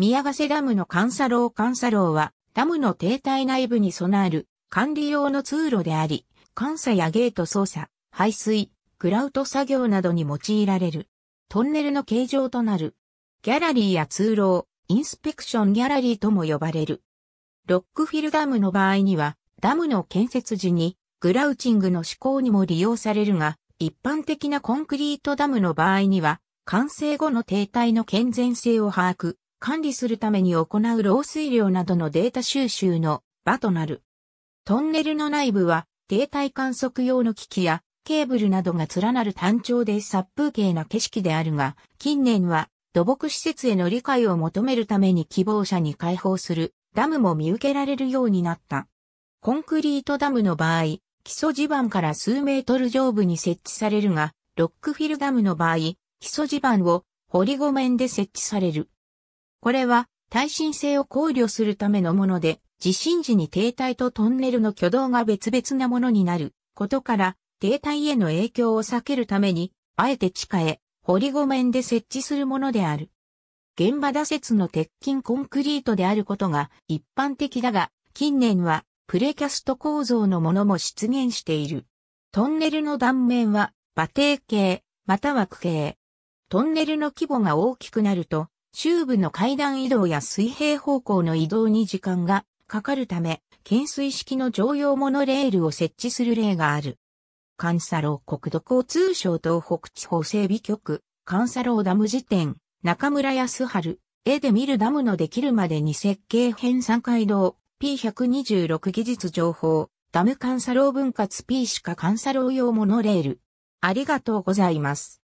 宮ヶ瀬ダムの監査楼監査楼は、ダムの停滞内部に備える管理用の通路であり、監査やゲート操作、排水、グラウト作業などに用いられる。トンネルの形状となる。ギャラリーや通路、インスペクションギャラリーとも呼ばれる。ロックフィルダムの場合には、ダムの建設時に、グラウチングの施行にも利用されるが、一般的なコンクリートダムの場合には、完成後の停滞の健全性を把握、管理するために行う漏水量などのデータ収集の場となる。トンネルの内部は停滞観測用の機器やケーブルなどが連なる単調で殺風景な景色であるが、近年は土木施設への理解を求めるために希望者に開放するダムも見受けられるようになった。コンクリートダムの場合、基礎地盤から数メートル上部に設置されるが、ロックフィルダムの場合、基礎地盤を掘りご面で設置される。これは耐震性を考慮するためのもので、地震時に停滞とトンネルの挙動が別々なものになることから、停滞への影響を避けるために、あえて地下へ、掘り面で設置するものである。現場打設の鉄筋コンクリートであることが一般的だが、近年はプレキャスト構造のものも出現している。トンネルの断面は馬蹄形、または区形。トンネルの規模が大きくなると、中部の階段移動や水平方向の移動に時間がかかるため、懸垂式の常用モノレールを設置する例がある。関佐路国土交通省東北地方整備局、関佐路ダム辞典、中村康春、絵で見るダムのできるまでに設計編三階堂、P126 技術情報、ダム関佐路分割 P 歯科関佐路用モノレール。ありがとうございます。